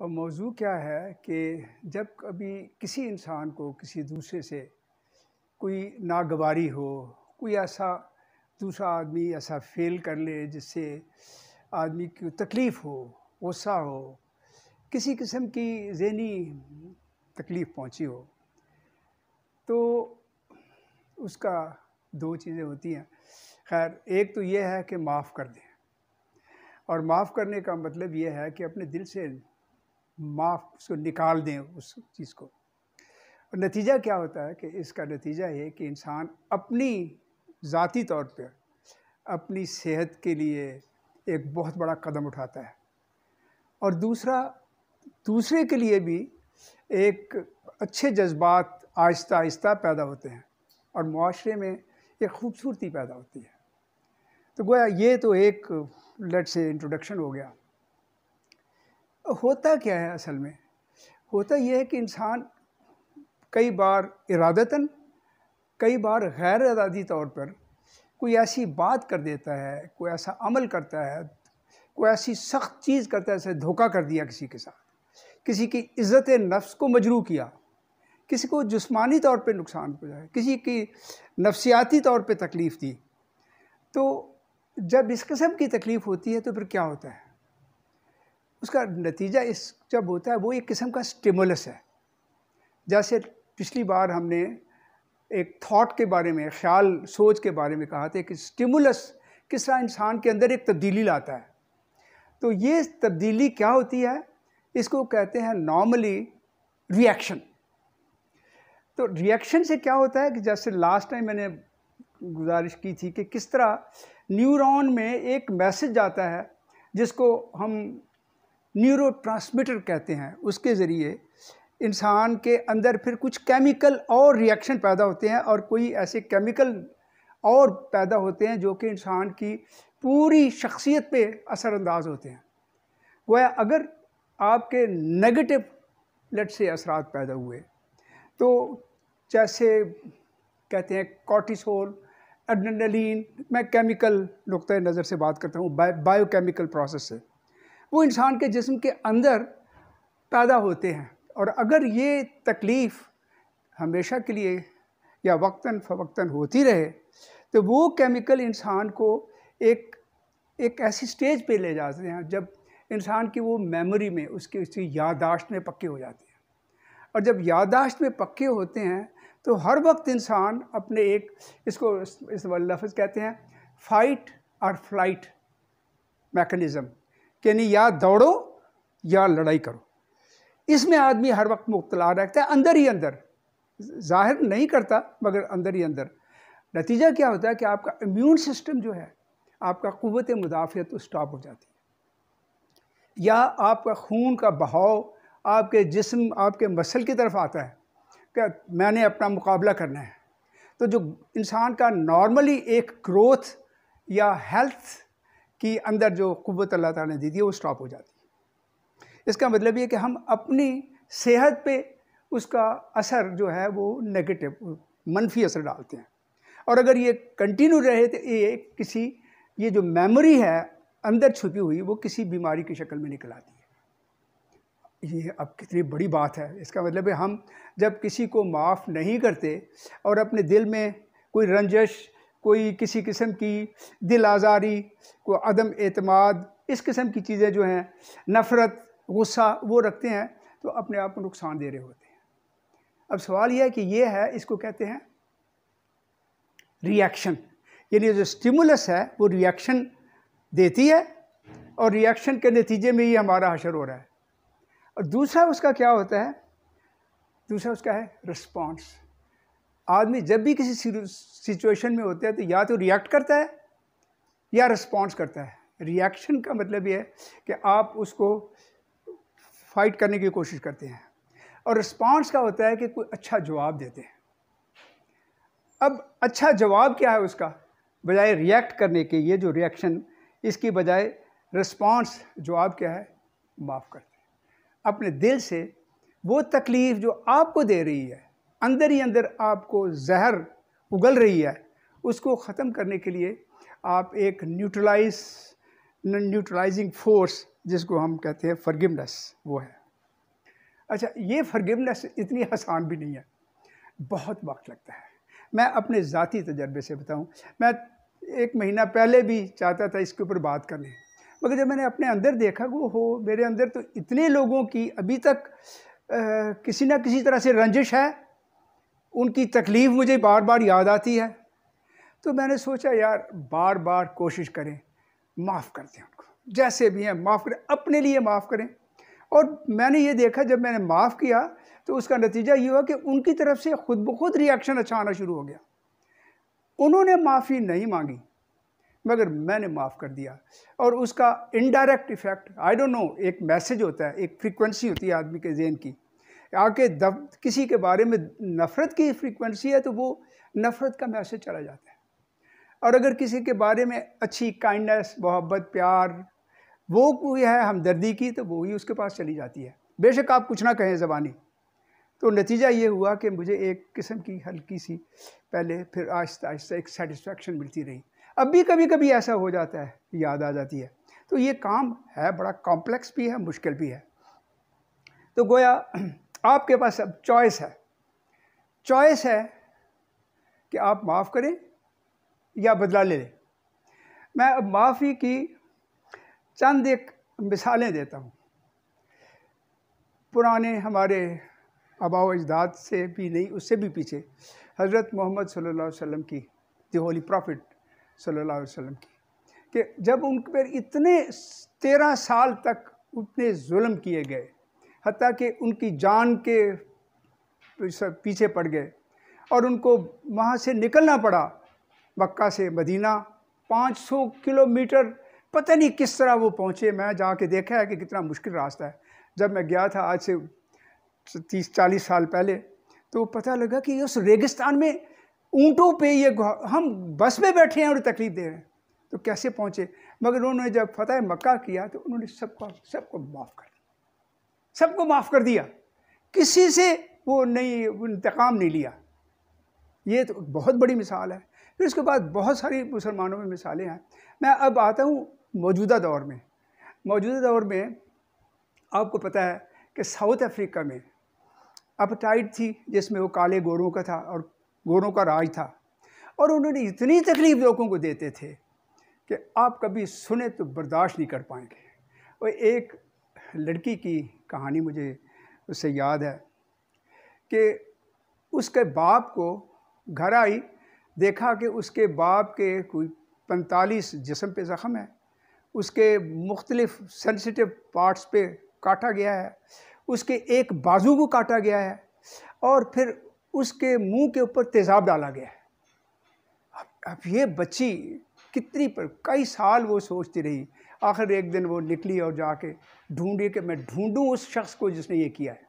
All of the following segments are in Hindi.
और मौजू क्या है कि जब कभी किसी इंसान को किसी दूसरे से कोई नागवारी हो कोई ऐसा दूसरा आदमी ऐसा फेल कर ले जिससे आदमी की तकलीफ़ हो गुस्सा हो किसी किस्म की जहनी तकलीफ़ पहुंची हो तो उसका दो चीज़ें होती हैं खैर एक तो यह है कि माफ़ कर दें और माफ़ करने का मतलब यह है कि अपने दिल से माफ उसको निकाल दें उस चीज़ को और नतीजा क्या होता है कि इसका नतीजा ये कि इंसान अपनी ज़ाती तौर पर अपनी सेहत के लिए एक बहुत बड़ा कदम उठाता है और दूसरा दूसरे के लिए भी एक अच्छे जज्बात आहिस्ता आहिस्ता पैदा होते हैं और माशरे में एक खूबसूरती पैदा होती है तो गोया ये तो एक लेट से इंट्रोडक्शन हो गया होता क्या है असल में होता यह है कि इंसान कई बार इरादतन कई बार गैर इरादी तौर पर कोई ऐसी बात कर देता है कोई ऐसा अमल करता है कोई ऐसी सख्त चीज़ करता है जैसे धोखा कर दिया किसी के साथ किसी की इज़्ज़त नफ्स को मजरू किया किसी को जिस्मानी तौर पे नुकसान पहुँचाया किसी की नफसियाती तौर पे तकलीफ़ दी तो जब इस किस्म की तकलीफ़ होती है तो फिर क्या होता है उसका नतीजा इस जब होता है वो एक किस्म का स्टिमुलस है जैसे पिछली बार हमने एक थॉट के बारे में ख्याल सोच के बारे में कहा था कि स्टिमुलस किस तरह इंसान के अंदर एक तब्दीली लाता है तो ये तब्दीली क्या होती है इसको कहते हैं नॉर्मली रिएक्शन तो रिएक्शन से क्या होता है कि जैसे लास्ट टाइम मैंने गुजारिश की थी कि किस तरह न्यूरॉन में एक मैसेज आता है जिसको हम न्यूरो कहते हैं उसके ज़रिए इंसान के अंदर फिर कुछ केमिकल और रिएक्शन पैदा होते हैं और कोई ऐसे केमिकल और पैदा होते हैं जो कि इंसान की पूरी शख्सियत पे असरानंदाज होते हैं वह अगर आपके नेगेटिव लट से असरात पैदा हुए तो जैसे कहते हैं कॉटिसोल एडनलिन मैं केमिकल नुक़ नज़र से बात करता हूँ बायो केमिकल प्रोसेस से वो इंसान के जिस्म के अंदर पैदा होते हैं और अगर ये तकलीफ़ हमेशा के लिए या वक्ता फ़वक्ता होती रहे तो वो केमिकल इंसान को एक एक ऐसी स्टेज पे ले जाते हैं जब इंसान की वो मेमोरी में उसकी उसकी याददाश्त में पक्के हो जाते हैं और जब याददाश्त में पक्के होते हैं तो हर वक्त इंसान अपने एक इसको इस, इस लफ्ज़ कहते हैं फाइट और फ्लाइट मैकेनिज़्म कि नहीं या दौड़ो या लड़ाई करो इसमें आदमी हर वक्त मुबतला रहता है अंदर ही अंदर जाहिर नहीं करता मगर अंदर ही अंदर नतीजा क्या होता है कि आपका इम्यून सिस्टम जो है आपका क़वत मुदाफ़त तो स्टॉप हो जाती है या आपका खून का बहाव आपके जिस्म आपके मसल की तरफ आता है क्या मैंने अपना मुकाबला करना है तो जो इंसान का नॉर्मली एक ग्रोथ या हेल्थ कि अंदर जो कुत अल्लाह ताला ने दी थी वो स्टॉप हो जाती है इसका मतलब ये कि हम अपनी सेहत पे उसका असर जो है वो नेगेटिव मनफी असर डालते हैं और अगर ये कंटिन्यू रहे तो ये किसी ये जो मेमोरी है अंदर छुपी हुई वो किसी बीमारी की शक्ल में निकल आती है ये अब कितनी बड़ी बात है इसका मतलब है हम जब किसी को माफ़ नहीं करते और अपने दिल में कोई रंजश कोई किसी किस्म की दिल आज़ारी को अदम अतमाद इस किस्म की चीज़ें जो हैं नफ़रत गुस्सा वो रखते हैं तो अपने आप को नुकसान दे रहे होते हैं अब सवाल यह है कि ये है इसको कहते हैं रिएक्शन यानी जो स्टिमुलस है वो रिएक्शन देती है और रिएक्शन के नतीजे में ही हमारा हशर हो रहा है और दूसरा उसका क्या होता है दूसरा उसका है रिस्पॉन्स आदमी जब भी किसी सिचुएशन में होता है तो या तो रिएक्ट करता है या रिस्पॉन्स करता है रिएक्शन का मतलब ये है कि आप उसको फाइट करने की कोशिश करते हैं और रिस्पॉन्स का होता है कि कोई अच्छा जवाब देते हैं अब अच्छा जवाब क्या है उसका बजाय रिएक्ट करने के ये जो रिएक्शन इसकी बजाय रिस्पॉन्स जवाब क्या है माफ़ करते हैं अपने दिल से वो तकलीफ़ जो आपको दे रही है अंदर ही अंदर आपको जहर उगल रही है उसको ख़त्म करने के लिए आप एक न्यूट्रलाइज न्यूट्रलाइजिंग फोर्स जिसको हम कहते हैं फर्गिवनेस वो है अच्छा ये फर्गिवनेस इतनी आसान भी नहीं है बहुत वक्त लगता है मैं अपने ज़ाती तजर्बे से बताऊं मैं एक महीना पहले भी चाहता था इसके ऊपर बात करनी मगर जब मैंने अपने अंदर देखा वो हो मेरे अंदर तो इतने लोगों की अभी तक आ, किसी ना किसी तरह से रंजिश है उनकी तकलीफ़ मुझे बार बार याद आती है तो मैंने सोचा यार बार बार कोशिश करें माफ़ कर दें उनको जैसे भी हैं माफ़ करें अपने लिए माफ़ करें और मैंने ये देखा जब मैंने माफ़ किया तो उसका नतीजा ये हुआ कि उनकी तरफ से खुद ब खुद रिएक्शन अच्छा आना शुरू हो गया उन्होंने माफ़ी नहीं मांगी मगर मैंने माफ़ कर दिया और उसका indirect effect I don't know एक मैसेज होता है एक फ्रीक्वेंसी होती है आदमी के जेन की आके दब किसी के बारे में नफ़रत की फ्रीक्वेंसी है तो वो नफ़रत का मैसेज चला जाता है और अगर किसी के बारे में अच्छी काइंडनेस मोहब्बत प्यार वो कोई है हमदर्दी की तो वो ही उसके पास चली जाती है बेशक आप कुछ ना कहें ज़बानी तो नतीजा ये हुआ कि मुझे एक किस्म की हल्की सी पहले फिर आहिस्ता आहिस्ता एक सेटिस्फेक्शन मिलती रही अब भी कभी कभी ऐसा हो जाता है याद आ जाती है तो ये काम है बड़ा कॉम्प्लेक्स भी है मुश्किल भी है तो गोया आपके पास अब चॉइस है चॉइस है कि आप माफ़ करें या बदला ले लें मैं अब माफ़ी की चंद एक मिसालें देता हूँ पुराने हमारे आबाव अजदाद से भी नहीं उससे भी पीछे हज़रत मोहम्मद सल्लल्लाहु अलैहि वसल्लम की दी होली प्रॉफिट सल्लल्लाहु अलैहि वसल्लम की कि जब उन पर इतने तेरह साल तक उतने जुल्म किए गए हती कि उनकी जान के पीछे पड़ गए और उनको वहाँ से निकलना पड़ा मक्का से मदीना 500 किलोमीटर पता नहीं किस तरह वो पहुँचे मैं जा के देखा है कि कितना मुश्किल रास्ता है जब मैं गया था आज से तीस चालीस साल पहले तो पता लगा कि उस रेगिस्तान में ऊँटों पे ये हम बस में बैठे हैं और तकलीफ दे रहे हैं तो कैसे पहुँचे मगर उन्होंने जब फतेह मक्का किया तो उन्होंने सबको सबको माफ़ कर दिया सबको माफ़ कर दिया किसी से वो नहीं इंतकाम नहीं लिया ये तो बहुत बड़ी मिसाल है फिर उसके बाद बहुत सारी मुसलमानों में मिसालें हैं मैं अब आता हूँ मौजूदा दौर में मौजूदा दौर में आपको पता है कि साउथ अफ्रीका में अपटाइट थी जिसमें वो काले गोरों का था और गोरों का राज था और उन्होंने इतनी तकलीफ़ लोगों को देते थे कि आप कभी सुने तो बर्दाश्त नहीं कर पाएंगे और एक लड़की की कहानी मुझे उससे याद है कि उसके बाप को घर आई देखा कि उसके बाप के कोई पैंतालीस जिसम पे ज़ख़म है उसके मुख्तलिफ़ सेंसिटिव पार्ट्स पे काटा गया है उसके एक बाजू को काटा गया है और फिर उसके मुंह के ऊपर तेज़ाब डाला गया है अब अब ये बच्ची कितनी पर कई साल वो सोचती रही आखिर एक दिन वो निकली और जाके ढूंढी कि मैं ढूंढूं उस शख्स को जिसने ये किया है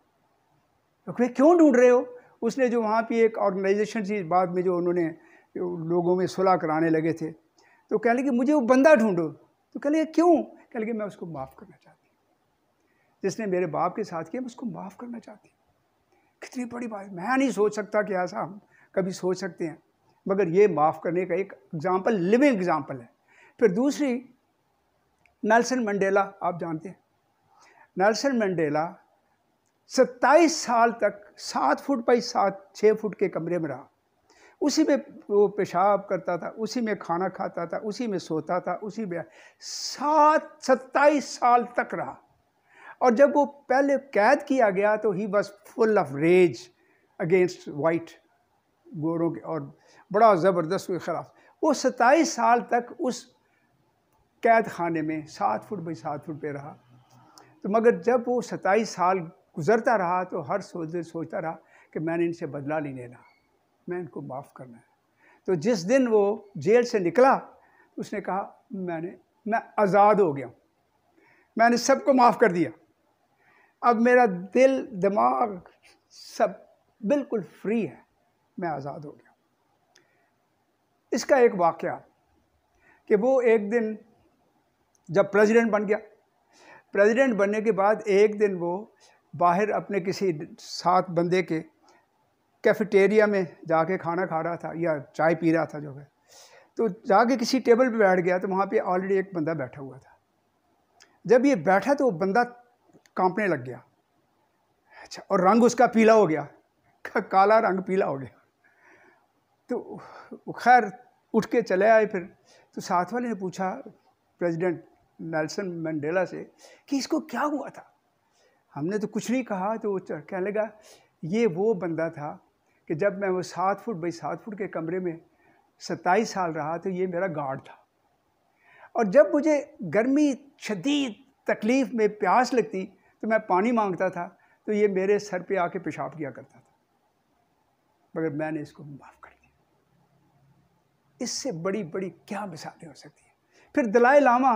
तो क्यों ढूंढ रहे हो उसने जो वहाँ पे एक ऑर्गेनाइजेशन थी बाद में जो उन्होंने लोगों में सुलह कराने लगे थे तो कह लगे मुझे वो बंदा ढूंढो तो कह लगे क्यों कह लगे मैं उसको माफ़ करना चाहती हूँ जिसने मेरे बाप के साथ किया मैं उसको माफ़ करना चाहती हूँ कितनी बड़ी बात मैं नहीं सोच सकता कि ऐसा हम कभी सोच सकते हैं मगर ये माफ़ करने का एक एग्ज़ाम्पल लिविंग एग्ज़ाम्पल है फिर दूसरी नेल्सन मंडेला आप जानते हैं नेल्सन मंडेला 27 साल तक सात फुट बाई सात छः फुट के कमरे में रहा उसी में वो पेशाब करता था उसी में खाना खाता था उसी में सोता था उसी में सात सत्ताईस साल तक रहा और जब वो पहले कैद किया गया तो ही बस full of rage against white गोरों के और बड़ा ज़बरदस्त के ख़िलाफ़ वो सत्ताईस साल तक उस कैद खाने में सात फुट बाई सात फुट पे रहा तो मगर जब वो सत्ताईस साल गुजरता रहा तो हर सोच सोचता रहा कि मैंने इनसे बदला नहीं लेना मैं इनको माफ़ करना है तो जिस दिन वो जेल से निकला उसने कहा मैंने मैं आज़ाद हो गया हूँ मैंने सबको माफ़ कर दिया अब मेरा दिल दिमाग सब बिल्कुल फ्री है मैं आज़ाद हो गया इसका एक वाक़ कि वो एक दिन जब प्रेसिडेंट बन गया प्रेसिडेंट बनने के बाद एक दिन वो बाहर अपने किसी सात बंदे के कैफेटेरिया में जाके खाना खा रहा था या चाय पी रहा था जो है तो जाके किसी टेबल पे बैठ गया तो वहाँ पे ऑलरेडी एक बंदा बैठा हुआ था जब ये बैठा तो वो बंदा कांपने लग गया अच्छा और रंग उसका पीला हो गया काला रंग पीला हो गया तो खैर उठ के चले आए फिर तो साथ वाले ने पूछा प्रेसिडेंट नेल्सन मंडेला से कि इसको क्या हुआ था हमने तो कुछ नहीं कहा तो वो कहने लगा ये वो बंदा था कि जब मैं वो सात फुट बाई सात फुट के कमरे में सत्ताईस साल रहा तो ये मेरा गार्ड था और जब मुझे गर्मी शदीद तकलीफ़ में प्यास लगती तो मैं पानी मांगता था तो ये मेरे सर पे आके पेशाब किया करता था मगर मैंने इसको माफ़ कर दिया इससे बड़ी बड़ी क्या मिसालें हो सकती हैं फिर दलाई लामा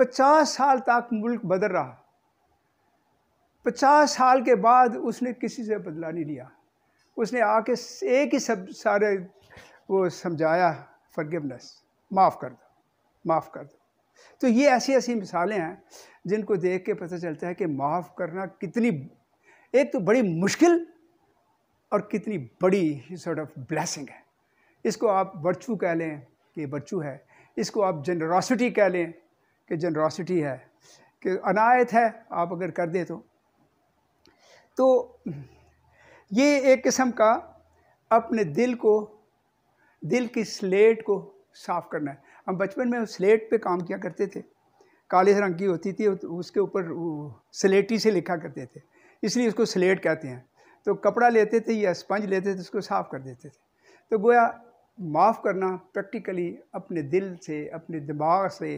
पचास साल तक मुल्क बदल रहा पचास साल के बाद उसने किसी से बदला नहीं लिया उसने आके एक ही सब सारे वो समझाया फॉरगिवनेस माफ़ कर दो माफ़ कर दो तो ये ऐसी ऐसी मिसालें हैं जिनको देख के पता चलता है कि माफ़ करना कितनी एक तो बड़ी मुश्किल और कितनी बड़ी सॉर्ट ऑफ ब्लैसिंग है इसको आप वर्चू कह लें कि वर्चू है इसको आप जनरोसिटी कह लें कि जनरोसिटी है कि अनायत है आप अगर कर दें तो तो ये एक किस्म का अपने दिल को दिल की स्लेट को साफ़ करना है हम बचपन में उस स्लेट पे काम किया करते थे काले रंग की होती थी उसके ऊपर स्लेटी से लिखा करते थे इसलिए उसको स्लेट कहते हैं तो कपड़ा लेते थे या स्पंज लेते थे उसको साफ़ कर देते थे तो गोया माफ़ करना प्रैक्टिकली अपने दिल से अपने दिमाग से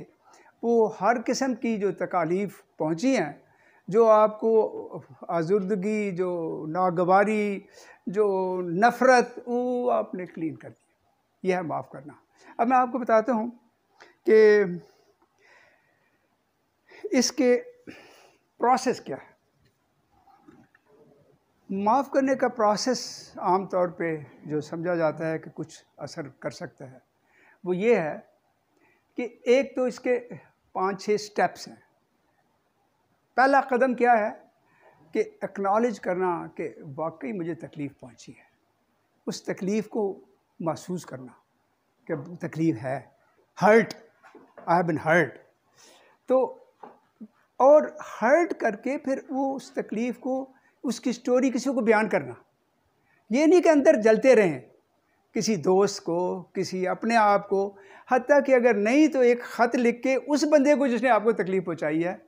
वो हर किस्म की जो तकालीफ पहुँची हैं जो आपको आजुर्दगी जो नागवारी जो नफ़रत वो आपने क्लीन कर दी यह है माफ़ करना अब मैं आपको बताता हूँ कि इसके प्रोसेस क्या है माफ़ करने का प्रोसेस आम तौर पे जो समझा जाता है कि कुछ असर कर सकता है वो ये है कि एक तो इसके पाँच छः स्टेप्स हैं पहला कदम क्या है कि एक्नॉलेज करना कि वाकई मुझे तकलीफ़ पहुंची है उस तकलीफ़ को महसूस करना कि तकलीफ़ है hurt I have been hurt तो और हर्ट करके फिर वो उस तकलीफ़ को उसकी स्टोरी किसी को बयान करना ये नहीं कि अंदर जलते रहें किसी दोस्त को किसी अपने आप को हती कि अगर नहीं तो एक ख़त लिख के उस बंदे को जिसने आपको तकलीफ़ पहुँचाई है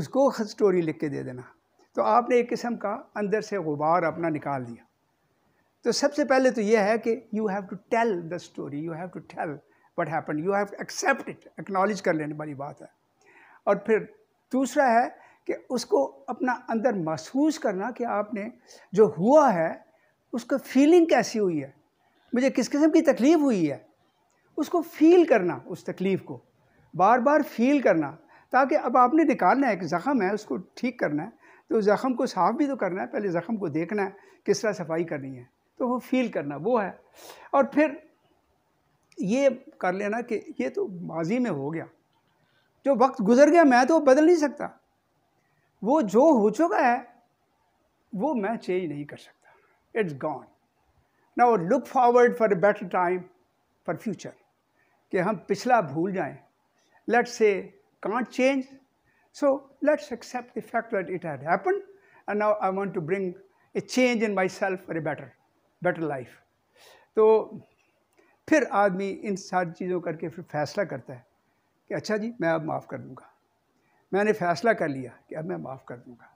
उसको स्टोरी लिख के दे देना तो आपने एक किस्म का अंदर से गुबार अपना निकाल दिया तो सबसे पहले तो यह है कि you have to tell the story you have to tell what happen you have accept it acknowledge कर लेने वाली बात है और फिर दूसरा है कि उसको अपना अंदर महसूस करना कि आपने जो हुआ है उसका फीलिंग कैसी हुई है मुझे किस किस्म की तकलीफ़ हुई है उसको फील करना उस तकलीफ़ को बार बार फील करना ताकि अब आपने निकालना है एक ज़ख़म है उसको ठीक करना है तो ज़ख़म को साफ़ भी तो करना है पहले ज़ख़म को देखना है किस तरह सफाई करनी है तो वो फील करना वो है और फिर ये कर लेना कि ये तो माजी में हो गया जो वक्त गुजर गया मैं तो बदल नहीं सकता वो जो हो चुका है वो मैं चेंज नहीं कर सकता इट्स गॉन ना look forward for a better time for future कि हम पिछला भूल जाएं let's say can't change so let's accept the fact that it had happen and now I want to bring a change in myself for a better better life तो फिर आदमी इन सारी चीज़ों करके फिर फैसला करता है कि अच्छा जी मैं अब माफ़ कर दूँगा मैंने फैसला कर लिया कि अब मैं माफ़ कर दूँगा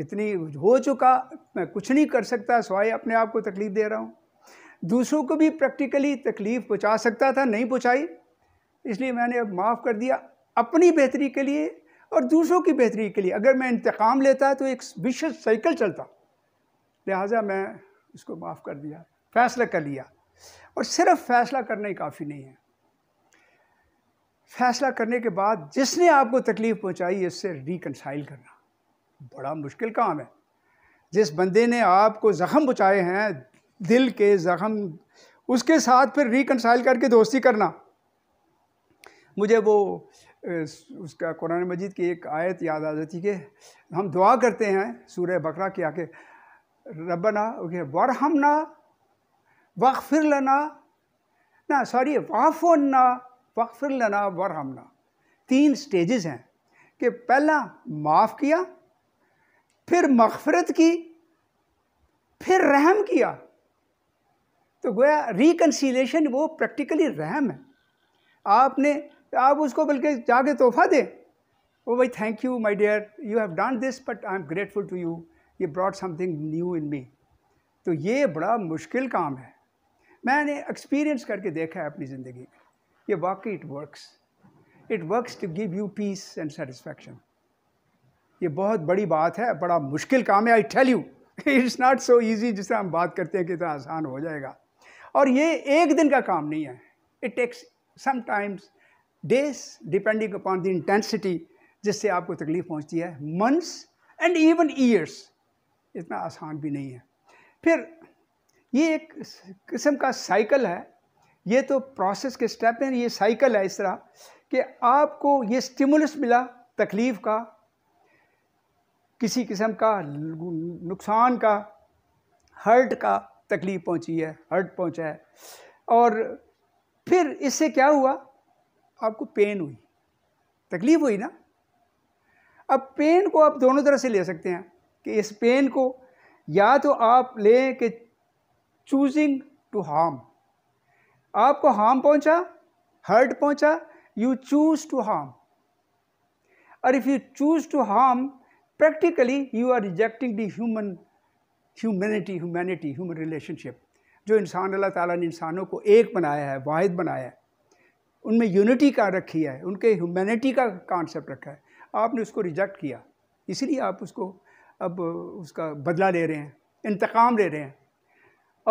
इतनी हो चुका मैं कुछ नहीं कर सकता सवाए अपने आप को तकलीफ़ दे रहा हूँ दूसरों को भी प्रैक्टिकली तकलीफ़ पहुँचा सकता था नहीं पहुँचाई इसलिए मैंने अब माफ़ कर दिया अपनी बेहतरी के लिए और दूसरों की बेहतरी के लिए अगर मैं इंतकाम लेता तो एक विशेष साइकिल चलता लिहाजा मैं इसको माफ़ कर दिया फ़ैसला कर लिया और सिर्फ फ़ैसला करना ही काफ़ी नहीं है फ़ैसला करने के बाद जिसने आपको तकलीफ़ पहुंचाई इससे रिकनसाइल करना बड़ा मुश्किल काम है जिस बंदे ने आपको ज़ख़म पहुँचाए हैं दिल के ज़ख्म उसके साथ फिर रिकनसाइल करके दोस्ती करना मुझे वो उसका कुरान मजीद की एक आयत याद आ जाती कि हम दुआ करते हैं सूर्य बकरा के आके रबना ओके वरहमना वक़िर लना ना सॉरी वाफना वक्फिर लना वरहमना तीन स्टेजेस हैं कि पहला माफ़ किया फिर मगफरत की फिर रहम किया तो गोया रिकनसीलेशन वो प्रैक्टिकली रहम है आपने आप उसको बल्कि जाके तोहफा दें ओ भाई thank you my dear you have done this but I am grateful to you ये brought something new in me तो ये बड़ा मुश्किल काम है मैंने एक्सपीरियंस करके देखा है अपनी ज़िंदगी में ये वाकई it works it works to give you peace and satisfaction ये बहुत बड़ी बात है बड़ा मुश्किल काम है I tell you it's not so easy जिस तरह हम बात करते हैं कि इतना आसान हो जाएगा और ये एक दिन का काम नहीं है it takes sometimes days depending upon the intensity जिससे आपको तकलीफ पहुंचती है मंथ्स एंड इवन ईयर्स इतना आसान भी नहीं है फिर ये एक किस्म का साइकिल है ये तो प्रोसेस के स्टेप हैं ये साइकिल है इस तरह कि आपको ये स्टिमुलस मिला तकलीफ़ का किसी किस्म का नुकसान का हर्ट का तकलीफ पहुंची है हर्ट पहुंचा है और फिर इससे क्या हुआ आपको पेन हुई तकलीफ हुई ना अब पेन को आप दोनों तरह से ले सकते हैं कि इस पेन को या तो आप लें कि चूजिंग टू हार्म आपको हार्म पहुंचा हर्ट पहुंचा यू चूज टू हार्म और if you choose to harm practically you are rejecting the human humanity humanity human relationship जो इंसान अल्लाह ताला ने इंसानों को एक बनाया है वाद बनाया है उनमें यूनिटी का रखी है उनके ह्यूमनिटी का कॉन्सेप्ट रखा है आपने उसको रिजेक्ट किया इसलिए आप उसको अब उसका बदला ले रहे हैं इंतकाम ले रहे हैं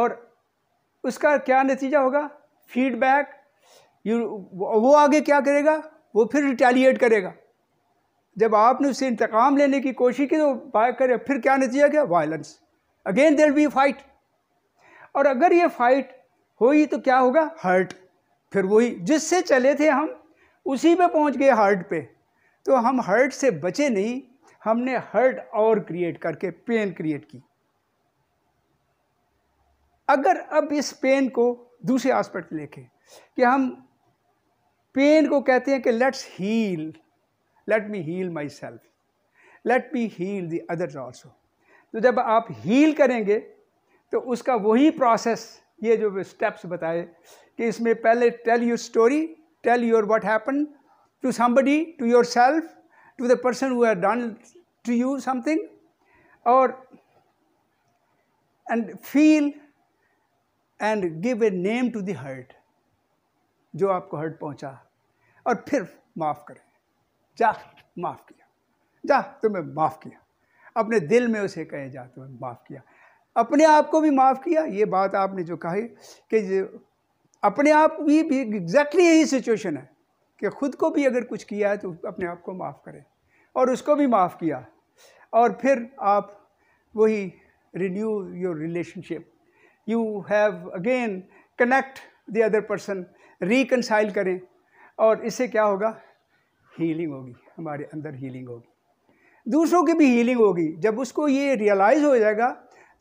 और उसका क्या नतीजा होगा फीडबैक वो आगे क्या करेगा वो फिर रिटेलिएट करेगा जब आपने उससे इंतकाम लेने की कोशिश की तो बाय करे फिर क्या नतीजा क्या violence again there be fight और अगर ये फाइट हुई तो क्या होगा हर्ट फिर वही जिससे चले थे हम उसी पे पहुंच गए हर्ट पे तो हम हर्ट से बचे नहीं हमने हर्ट और क्रिएट करके पेन क्रिएट की अगर अब इस पेन को दूसरे आस्पेक्ट लेके कि हम पेन को कहते हैं कि let's heal let me heal my self let me heal the others also तो जब आप हील करेंगे तो उसका वही प्रोसेस ये जो स्टेप्स बताए कि इसमें पहले tell your story tell your what happen to somebody to your self to the person who done to you something और and feel and give a name to the hurt जो आपको हर्ट पहुंचा और फिर माफ़ करें जा माफ़ किया जा तुम्हें माफ़ किया अपने दिल में उसे कहे जाते हैं माफ़ किया अपने आप को भी माफ़ किया ये बात आपने जो कही कि अपने आप भी भी एग्जैक्टली यही सिचुएशन है कि खुद को भी अगर कुछ किया है तो अपने आप को माफ़ करें और उसको भी माफ़ किया और फिर आप वही renew your relationship you have again connect the other person reconcile करें और इससे क्या होगा हीलिंग होगी हमारे अंदर हीलिंग होगी दूसरों की भी हीलिंग होगी जब उसको ये रियलाइज़ हो जाएगा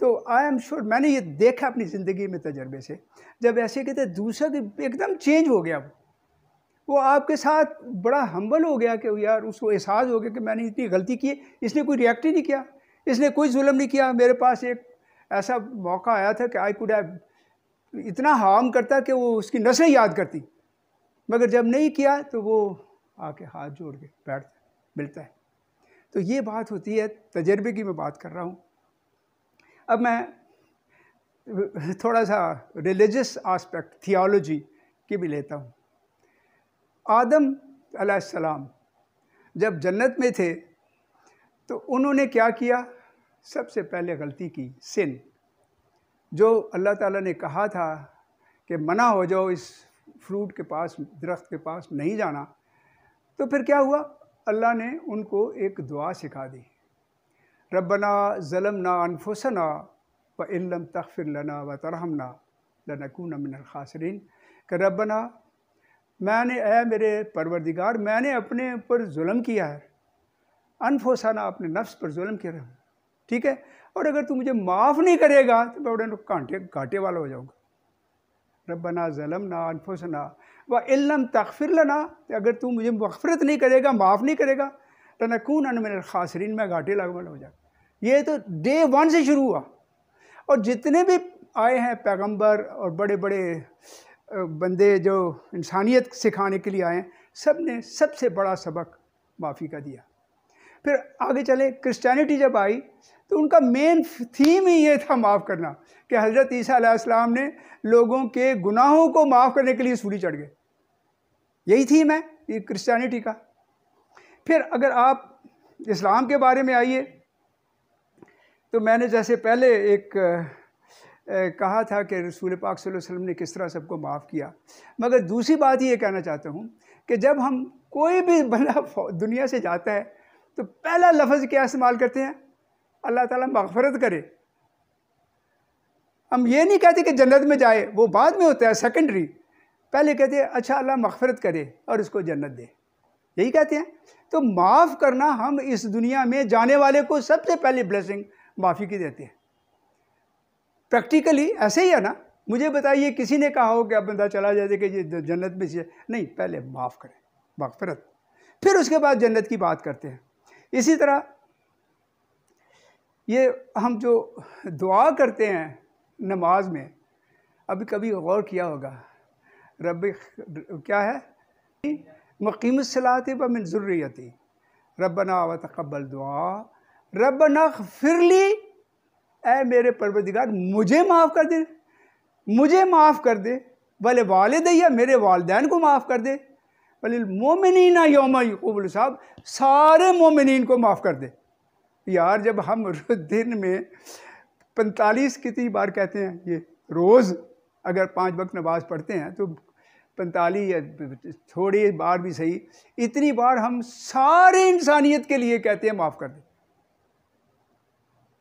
तो आई एम श्योर मैंने ये देखा अपनी ज़िंदगी में तजर्बे से जब ऐसे कहते दूसरा एकदम चेंज हो गया वो वो आपके साथ बड़ा हम्बल हो गया कि यार उसको एहसास हो गया कि मैंने इतनी गलती की इसने कोई रिएक्ट ही नहीं किया इसने कोई जुल्म नहीं किया मेरे पास एक ऐसा मौका आया था कि आई कुड हैव इतना हार्म करता कि वो उसकी नस्लें याद करती मगर जब नहीं किया तो वो आके हाथ जोड़ के बैठता मिलता है तो ये बात होती है तजर्बे की मैं बात कर रहा हूँ अब मैं थोड़ा सा रिलीजस आस्पेक्ट थियोलॉजी की भी लेता हूँ आदम सलाम जब जन्नत में थे तो उन्होंने क्या किया सबसे पहले गलती की सिन जो अल्लाह ताला ने कहा था कि मना हो जाओ इस फ्रूट के पास दरख्त के पास नहीं जाना तो फिर क्या हुआ अल्लाह ने उनको एक दुआ सिखा दी रबना ज़लम ना अनफोसना व इल्लम तखफिर लना व तरहमना लनकून मिनल खासरीन कि रबना मैंने ऐ मेरे परवरदिगार मैंने अपने ऊपर जुल्म किया है अनफोसाना अपने नफ्स पर जुल्म किया ठीक है और अगर तू मुझे माफ़ नहीं करेगा तो मैं बड़े घाटे घाटे वाला हो जाऊँगा रबना ज़लमना अनफोसना व इलम तखफिर लना अगर तू मुझे मफफरत नहीं करेगा माफ़ नहीं करेगा तो नकून अन मेरे खासरीन में घाटे लागमल हो जाए ये तो डे वन से शुरू हुआ और जितने भी आए हैं पैगंबर और बड़े बड़े बंदे जो इंसानियत सिखाने के लिए आए हैं सब ने सबसे बड़ा सबक माफ़ी का दिया फिर आगे चले क्रिश्चियनिटी जब आई तो उनका मेन थीम ही ये था माफ़ करना कि हज़रत ईसीम ने लोगों के गुनाहों को माफ़ करने के लिए सूढ़ी चढ़ गए यही थीम है ये क्रिश्चियनिटी का फिर अगर आप इस्लाम के बारे में आइए तो मैंने जैसे पहले एक ए, कहा था कि रसूल पाक वसल्लम ने किस तरह सबको माफ़ किया मगर दूसरी बात ये कहना चाहता हूँ कि जब हम कोई भी बंदा दुनिया से जाता है तो पहला लफ्ज़ क्या इस्तेमाल करते हैं अल्लाह ताला मगफरत करे हम ये नहीं कहते कि जन्नत में जाए वो बाद में होता है सेकेंडरी पहले कहते हैं अच्छा अल्लाह मगफरत करे और उसको जन्नत दे यही कहते हैं तो माफ़ करना हम इस दुनिया में जाने वाले को सबसे पहले ब्लेसिंग माफ़ी की देते हैं प्रैक्टिकली ऐसे ही है ना मुझे बताइए किसी ने कहा हो कि अब बंदा चला जाए कि ये जन्नत में से नहीं पहले माफ़ करें मगफरत फिर उसके बाद जन्नत की बात करते हैं इसी तरह ये हम जो दुआ करते हैं नमाज में अभी कभी गौर किया होगा रब क्या है मकीम सलात व मिन रब ना व तकबल दुआ रब फिर ली ए मेरे परवरदिगार मुझे माफ़ कर दे मुझे माफ़ कर दे भले वालद या मेरे वालदेन को माफ़ कर दे बल मोमिन योम यकूबल साहब सारे मोमिन को माफ़ कर दे यार जब हम दिन में पैंतालीस कितनी बार कहते हैं ये रोज़ अगर पांच वक्त नमाज पढ़ते हैं तो पैंतालीस या थोड़ी बार भी सही इतनी बार हम सारे इंसानियत के लिए कहते हैं माफ़ कर दे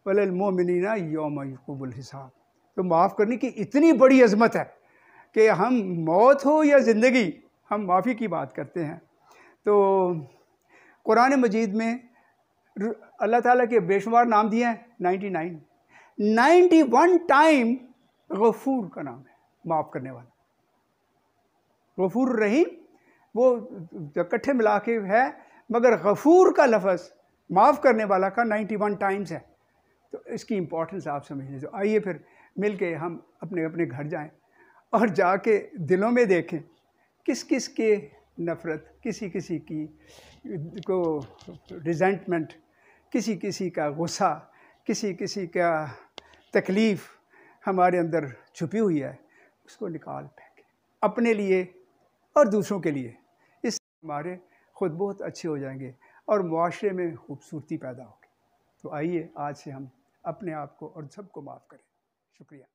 वल मोमिन योम यकूबुल हिसाब तो माफ़ करने की इतनी बड़ी अजमत है कि हम मौत हो या ज़िंदगी हम माफ़ी की बात करते हैं तो कुरान मजीद में अल्लाह ताला के बेशुमार नाम दिए हैं ninety nine ninety one time गफूर का नाम है माफ़ करने वाला गफूर रहीम वो इकट्ठे मिला के है मगर गफूर का लफज माफ़ करने वाला का नाइन्टी वन टाइम्स है तो इसकी इम्पोर्टेंस आप समझने से आइए फिर मिल के हम अपने अपने घर जाएं और जाके दिलों में देखें किस किस के नफ़रत किसी किसी की को रिजेंटमेंट किसी किसी का गुस्सा किसी किसी का तकलीफ़ हमारे अंदर छुपी हुई है उसको निकाल फेंके अपने लिए और दूसरों के लिए इस हमारे ख़ुद बहुत अच्छे हो जाएंगे और माशरे में खूबसूरती पैदा होगी तो आइए आज से हम अपने आप को और सबको माफ़ करें शुक्रिया